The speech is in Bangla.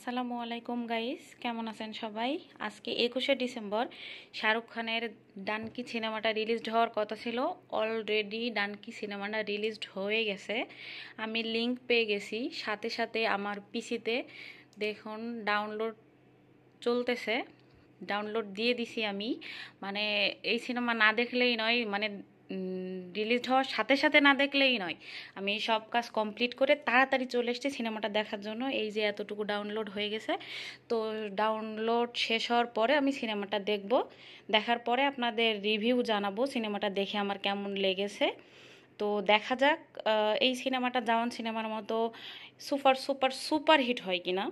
আসসালামু আলাইকুম গাইস কেমন আছেন সবাই আজকে একুশে ডিসেম্বর শাহরুখ খানের ডানকি সিনেমাটা রিলিজড হওয়ার কথা ছিল অলরেডি ডানকি সিনেমাটা রিলিজড হয়ে গেছে আমি লিংক পেয়ে গেছি সাথে সাথে আমার পিসিতে দেখুন ডাউনলোড চলতেছে ডাউনলোড দিয়ে দিছি আমি মানে এই সিনেমা না দেখলেই নয় মানে রিলিজ হওয়ার সাথে সাথে না দেখলেই নয় আমি সব কাজ কমপ্লিট করে তাড়াতাড়ি চলে এসেছি সিনেমাটা দেখার জন্য এই যে এতটুকু ডাউনলোড হয়ে গেছে তো ডাউনলোড শেষ হওয়ার পরে আমি সিনেমাটা দেখব দেখার পরে আপনাদের রিভিউ জানাবো সিনেমাটা দেখে আমার কেমন লেগেছে তো দেখা যাক এই সিনেমাটা জাওয়ান সিনেমার মতো সুপার সুপার সুপার হিট হয় কিনা